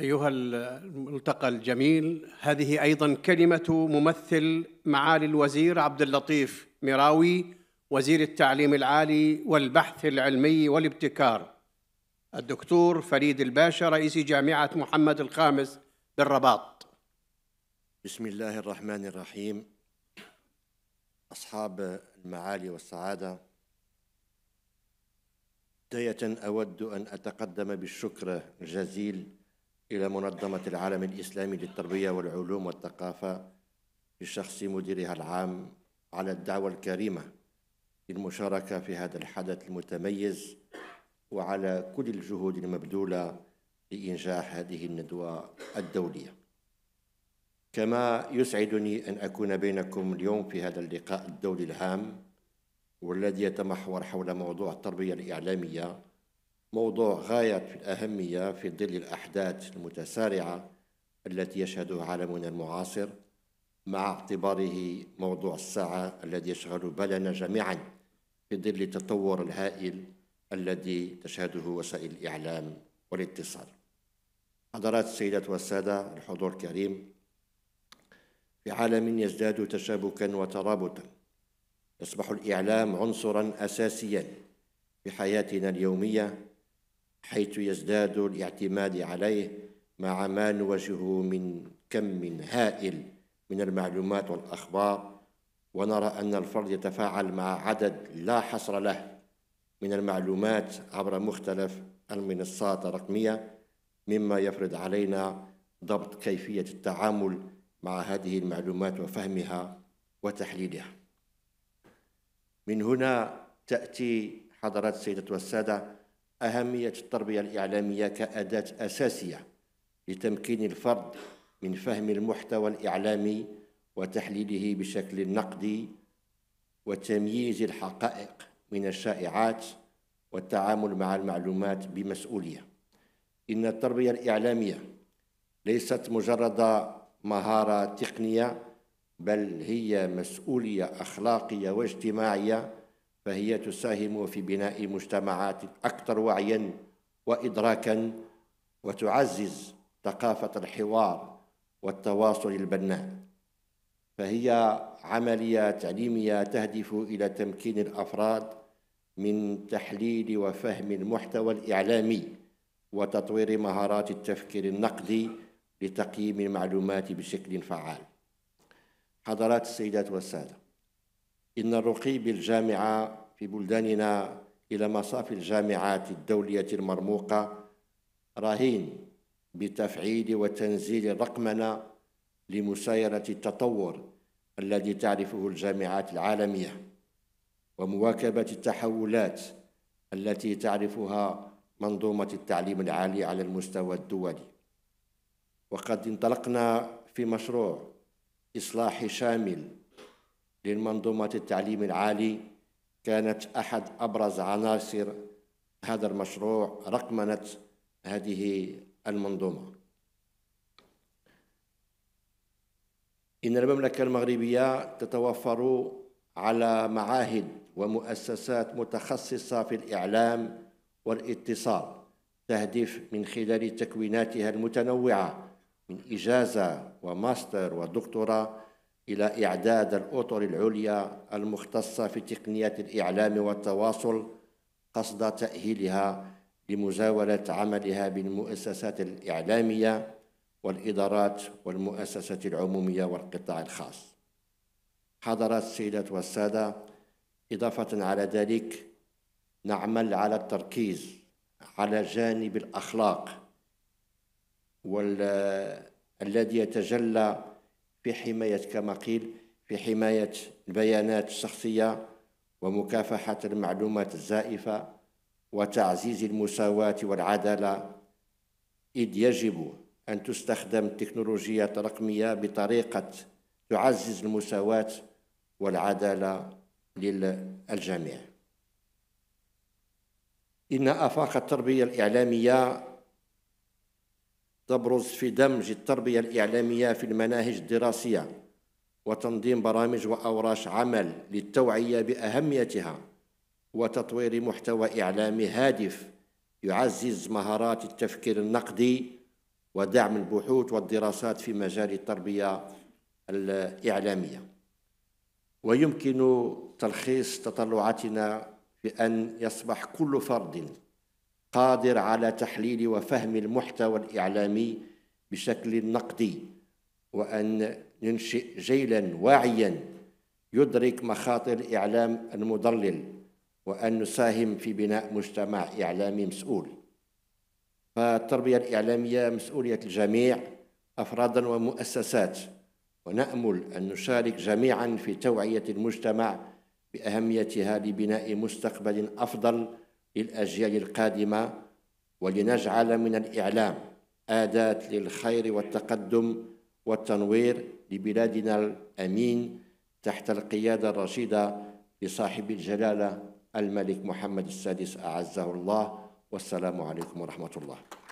أيها الملتقى الجميل هذه أيضا كلمة ممثل معالي الوزير عبد اللطيف مراوي وزير التعليم العالي والبحث العلمي والابتكار الدكتور فريد الباشا رئيس جامعة محمد الخامس بالرباط بسم الله الرحمن الرحيم أصحاب المعالي والسعادة بداية أود أن أتقدم بالشكر الجزيل إلى منظمة العالم الإسلامي للتربية والعلوم والثقافة بشخص مديرها العام على الدعوة الكريمة للمشاركة في هذا الحدث المتميز وعلى كل الجهود المبذولة لإنجاح هذه الندوة الدولية كما يسعدني أن أكون بينكم اليوم في هذا اللقاء الدولي الهام والذي يتمحور حول موضوع التربية الإعلامية موضوع غاية في الأهمية في ظل الأحداث المتسارعة التي يشهدها عالمنا المعاصر مع اعتباره موضوع الساعة الذي يشغل بالنا جميعا في ظل التطور الهائل الذي تشهده وسائل الإعلام والاتصال حضرات السيدات والسادة الحضور الكريم في عالم يزداد تشابكا وترابطا يصبح الإعلام عنصرا أساسيا في حياتنا اليومية حيث يزداد الاعتماد عليه مع ما نواجهه من كم هائل من المعلومات والأخبار ونرى أن الفرد يتفاعل مع عدد لا حصر له من المعلومات عبر مختلف المنصات الرقمية مما يفرض علينا ضبط كيفية التعامل مع هذه المعلومات وفهمها وتحليلها من هنا تأتي حضرات السيدة والسادة أهمية التربية الإعلامية كأداة أساسية لتمكين الفرد من فهم المحتوى الإعلامي وتحليله بشكل نقدي وتمييز الحقائق من الشائعات والتعامل مع المعلومات بمسؤولية إن التربية الإعلامية ليست مجرد مهارة تقنية بل هي مسؤولية أخلاقية واجتماعية فهي تساهم في بناء مجتمعات اكثر وعيا وادراكا وتعزز ثقافه الحوار والتواصل البناء فهي عمليه تعليميه تهدف الى تمكين الافراد من تحليل وفهم المحتوى الاعلامي وتطوير مهارات التفكير النقدي لتقييم المعلومات بشكل فعال حضرات السيدات والساده إن الرقي بالجامعة في بلداننا إلى مصاف الجامعات الدولية المرموقة رهين بتفعيل وتنزيل الرقمنة لمسايرة التطور الذي تعرفه الجامعات العالمية ومواكبة التحولات التي تعرفها منظومة التعليم العالي على المستوى الدولي وقد انطلقنا في مشروع إصلاح شامل للمنظومة التعليم العالي كانت أحد أبرز عناصر هذا المشروع رقمنت هذه المنظومة إن المملكة المغربية تتوفر على معاهد ومؤسسات متخصصة في الإعلام والاتصال تهدف من خلال تكويناتها المتنوعة من إجازة وماستر ودكتوراه إلى إعداد الأطر العليا المختصة في تقنيات الإعلام والتواصل قصد تأهيلها لمزاولة عملها بالمؤسسات الإعلامية والإدارات والمؤسسات العمومية والقطاع الخاص حضرت السيدات والسادة إضافة على ذلك نعمل على التركيز على جانب الأخلاق الذي يتجلى في حماية كما قيل في حماية البيانات الشخصية ومكافحة المعلومات الزائفة وتعزيز المساواة والعدالة إذ يجب أن تستخدم التكنولوجيات الرقمية بطريقة تعزز المساواة والعدالة للجميع إن آفاق التربية الإعلامية تبرز في دمج التربية الإعلامية في المناهج الدراسية وتنظيم برامج وأوراش عمل للتوعية بأهميتها وتطوير محتوى إعلامي هادف يعزز مهارات التفكير النقدي ودعم البحوث والدراسات في مجال التربية الإعلامية ويمكن تلخيص تطلعاتنا بأن يصبح كل فرد قادر على تحليل وفهم المحتوى الإعلامي بشكل نقدي وأن ننشئ جيلا واعيا يدرك مخاطر الإعلام المضلل وأن نساهم في بناء مجتمع إعلامي مسؤول فالتربية الإعلامية مسؤولية الجميع أفرادا ومؤسسات ونأمل أن نشارك جميعا في توعية المجتمع بأهميتها لبناء مستقبل أفضل للأجيال القادمة ولنجعل من الإعلام أداة للخير والتقدم والتنوير لبلادنا الأمين تحت القيادة الرشيدة لصاحب الجلالة الملك محمد السادس أعزه الله والسلام عليكم ورحمة الله